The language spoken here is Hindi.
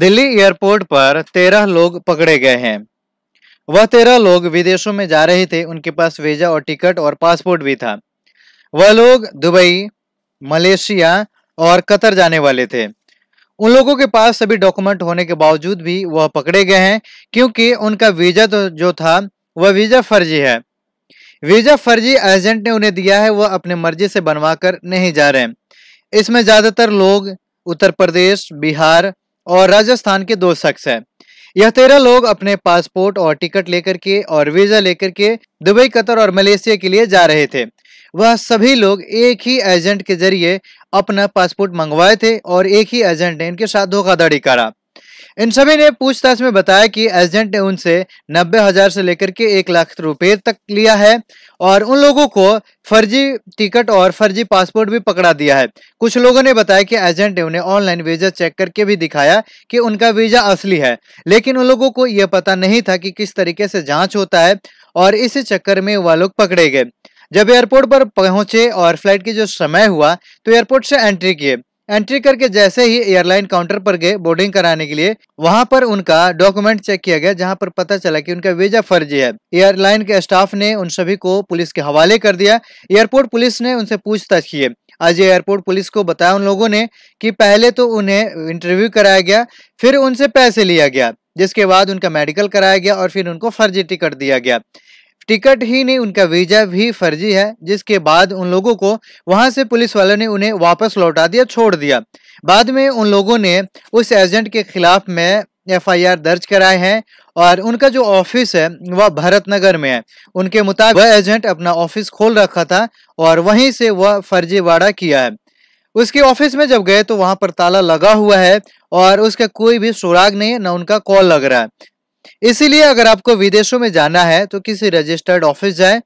दिल्ली एयरपोर्ट पर तेरह लोग पकड़े गए हैं वह तेरह लोग विदेशों में जा रहे थे उनके पास वीजा और टिकट और पासपोर्ट भी था वह लोग दुबई मलेशिया और कतर जाने वाले थे उन लोगों के पास सभी डॉक्यूमेंट होने के बावजूद भी वह पकड़े गए हैं क्योंकि उनका वीजा तो जो था वह वीजा फर्जी है वीजा फर्जी एजेंट ने उन्हें दिया है वह अपने मर्जी से बनवा कर नहीं जा रहे इसमें ज़्यादातर लोग उत्तर प्रदेश बिहार और राजस्थान के दो शख्स हैं यह तेरह लोग अपने पासपोर्ट और टिकट लेकर के और वीजा लेकर के दुबई कतर और मलेशिया के लिए जा रहे थे वह सभी लोग एक ही एजेंट के जरिए अपना पासपोर्ट मंगवाए थे और एक ही एजेंट ने इनके साथ धोखाधड़ी करा इन सभी ने पूछताछ में बताया कि एजेंट ने उनसे नब्बे हजार से लेकर के एक लाख रुपए तक लिया है और उन लोगों को फर्जी टिकट और फर्जी पासपोर्ट भी पकड़ा दिया है कुछ लोगों ने बताया कि एजेंट ने उन्हें ऑनलाइन वीजा चेक करके भी दिखाया कि उनका वीजा असली है लेकिन उन लोगों को यह पता नहीं था कि किस तरीके से जाँच होता है और इस चक्कर में वह लोग पकड़े गए जब एयरपोर्ट पर पहुंचे और फ्लाइट की जो समय हुआ तो एयरपोर्ट से एंट्री किए एंट्री करके जैसे ही एयरलाइन काउंटर पर गए बोर्डिंग कराने के लिए वहां पर उनका डॉक्यूमेंट चेक किया गया जहां पर पता चला कि उनका वीजा फर्जी है एयरलाइन के स्टाफ ने उन सभी को पुलिस के हवाले कर दिया एयरपोर्ट पुलिस ने उनसे पूछताछ की आज एयरपोर्ट पुलिस को बताया उन लोगों ने कि पहले तो उन्हें इंटरव्यू कराया गया फिर उनसे पैसे लिया गया जिसके बाद उनका मेडिकल कराया गया और फिर उनको फर्जी टिकट दिया गया टिकट ही नहीं उनका वीजा भी फर्जी है जिसके बाद उन लोगों को वहां से पुलिस वालों ने उन्हें वापस लौटा दिया छोड़ दिया बाद में उन लोगों ने उस एजेंट के खिलाफ में एफआईआर दर्ज कराए हैं और उनका जो ऑफिस है वह भरत नगर में है उनके मुताबिक वह एजेंट अपना ऑफिस खोल रखा था और वहीं से वह फर्जीवाड़ा किया है उसके ऑफिस में जब गए तो वहां पर ताला लगा हुआ है और उसका कोई भी सुराग नहीं है ना उनका कॉल लग रहा है इसीलिए अगर आपको विदेशों में जाना है तो किसी रजिस्टर्ड ऑफिस जाएं